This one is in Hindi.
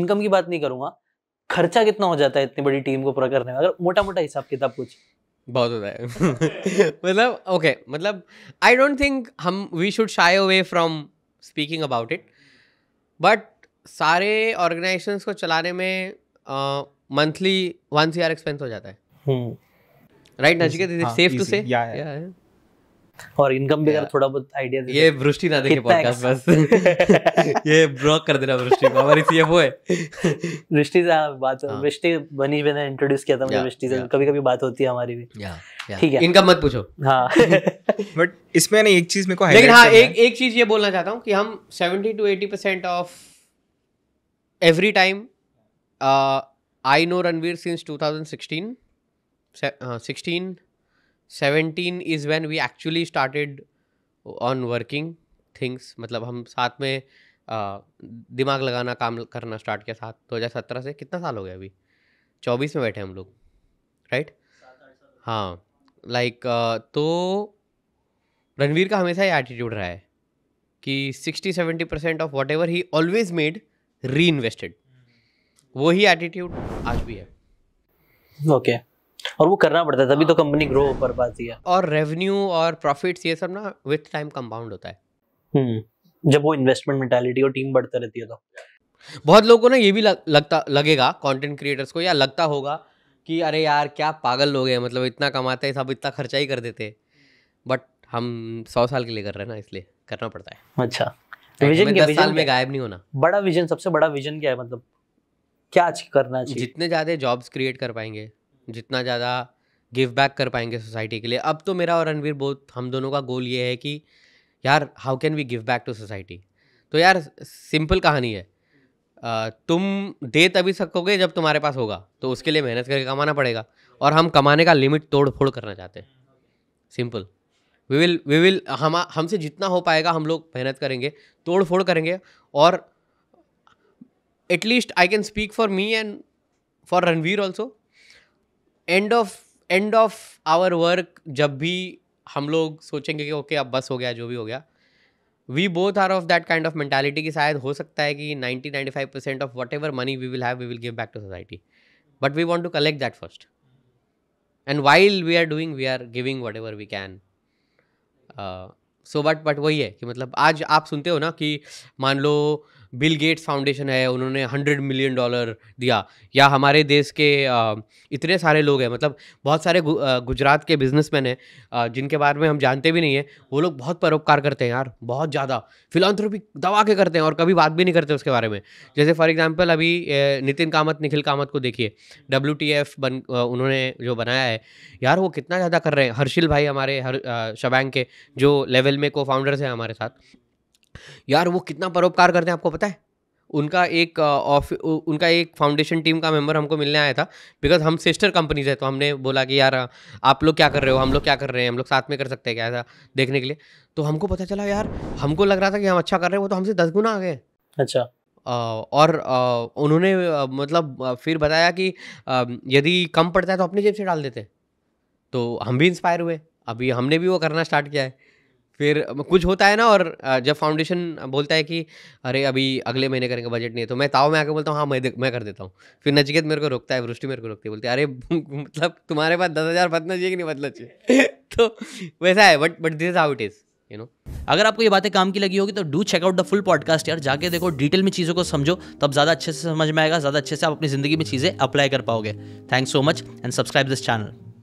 इनकम की बात नहीं करूंगा खर्चा कितना हो जाता है इतनी बड़ी टीम को पूरा करने में अगर मोटा मोटा हिसाब किताब कुछ बहुत होता है मतलब ओके मतलब आई डोंट थिंक हम we should shy away from speaking about it but सारे ऑर्गेनाइजेशन को चलाने में monthly one C R expense हो जाता है right Nachiket is safe to say और इनकम भी अगर थोड़ा बहुत आइडिया ये वृष्टि ना देखे पॉडकास्ट बस ये ब्लॉक कर देना वृष्टि को हमारी सीएफओ है वृष्टि से हाँ, बात हाँ। वृष्टि बनी ने इंट्रोड्यूस किया था मुझे वृष्टि से कभी कभी बात होती है हमारी भी ठीक है इनकम मत पूछो हाँ बट इसमें ना एक चीज मेरे को लेकिन हाँ एक एक चीज ये बोलना चाहता हूँ कि हम seventy to eighty percent of every time I know Ranveer since 2016 sixteen seventeen is when we actually started on working things मतलब हम साथ में आ, दिमाग लगाना काम करना स्टार्ट किया साथ दो हज़ार सत्रह से कितना साल हो गया अभी चौबीस में बैठे हम लोग राइट हाँ लाइक like, uh, तो रणवीर का हमेशा ये एटीट्यूड रहा है कि sixty seventy percent of whatever he always made reinvested वही एटीट्यूड आज भी है ओके okay. और वो करना पड़ता है तभी तो कंपनी ग्रो कर पाती है और रेवेन्यू और प्रॉफिट ये सब ना विथ टाइम कंपाउंड होता है हम्म, जब वो इन्वेस्टमेंट मेंटेलिटी और टीम बढ़ते रहती है तो बहुत लोगों को ना ये भी लग, लगता लगेगा कंटेंट क्रिएटर्स को या लगता होगा कि अरे यार क्या पागल लोग हैं मतलब इतना कमाते हैं सब इतना खर्चा ही कर देते बट हम सौ साल के लिए कर रहे हैं ना इसलिए करना पड़ता है अच्छा विजन के विजन साल में गायब नहीं होना बड़ा विजन सबसे बड़ा विजन क्या है मतलब क्या करना चाहिए जितने ज़्यादा जॉब्स क्रिएट कर पाएंगे जितना ज़्यादा गिव बैक कर पाएंगे सोसाइटी के लिए अब तो मेरा और रणवीर बहुत हम दोनों का गोल ये है कि यार how can we give back to society तो यार सिंपल कहानी है तुम दे तभी सकोगे जब तुम्हारे पास होगा तो उसके लिए मेहनत करके कमाना पड़ेगा और हम कमाने का लिमिट तोड़ फोड़ करना चाहते हैं simple we will we will हम हमसे जितना हो पाएगा हम लोग मेहनत करेंगे तोड़ फोड़ करेंगे और at least I can speak for me and for Ranveer also end of end of our work जब भी हम लोग सोचेंगे कि ओके अब बस हो गया जो भी हो गया we both are of that kind of mentality कि शायद हो सकता है कि ninety ninety five percent of whatever money we will have we will give back to society but we want to collect that first and while we are doing we are giving whatever we can so but but वही है कि मतलब आज आप सुनते हो ना कि मान लो बिल गेट्स फाउंडेशन है उन्होंने हंड्रेड मिलियन डॉलर दिया या हमारे देश के इतने सारे लोग हैं मतलब बहुत सारे गुजरात के बिजनेसमैन हैं जिनके बारे में हम जानते भी नहीं हैं वो लोग बहुत परोपकार करते हैं यार बहुत ज़्यादा फिलानथ्रोपी दबा के करते हैं और कभी बात भी नहीं करते उसके बारे में जैसे फॉर एग्जाम्पल अभी नितिन कामत निखिल कामत को देखिए डब्ल्यू बन उन्होंने जो बनाया है यार वो कितना ज़्यादा कर रहे हैं हर्षिल भाई हमारे हर शबैंग के जो लेवल में को फाउंडर्स हैं हमारे साथ यार वो कितना परोपकार करते हैं आपको पता है उनका एक ऑफ उनका एक फाउंडेशन टीम का मेंबर हमको मिलने आया था बिकॉज हम सिस्टर कंपनीज है तो हमने बोला कि यार आप लोग क्या कर रहे हो हम लोग क्या कर रहे हैं हम लोग साथ में कर सकते हैं क्या ऐसा देखने के लिए तो हमको पता चला यार हमको लग रहा था कि हम अच्छा कर रहे हैं वो तो हमसे दस गुना आ गए अच्छा और उन्होंने मतलब फिर बताया कि यदि कम पड़ता है तो अपनी जेब से डाल देते तो हम भी इंस्पायर हुए अभी हमने भी वो करना स्टार्ट किया है फिर कुछ होता है ना और जब फाउंडेशन बोलता है कि अरे अभी अगले महीने करेंगे बजट नहीं है तो मैं ताओ में आके बोलता हूँ हाँ मैं मैं कर देता हूँ फिर नचिकेत मेरे को रोकता है वृष्टि मेरे को रोकती है बोलती है अरे मतलब तुम्हारे पास दस हज़ार बदना चाहिए कि नहीं बदला चाहिए तो वैसा है but but this is how it is you know अगर आपको ये बातें काम की लगी होगी तो do check out the full podcast यार जाके देखो डिटेल में चीज़ों को समझो तब ज़्यादा अच्छे से समझ में आएगा ज़्यादा अच्छे से आप अपनी ज़िंदगी में चीज़ें अप्लाई कर पाओगे thanks so much and subscribe this channel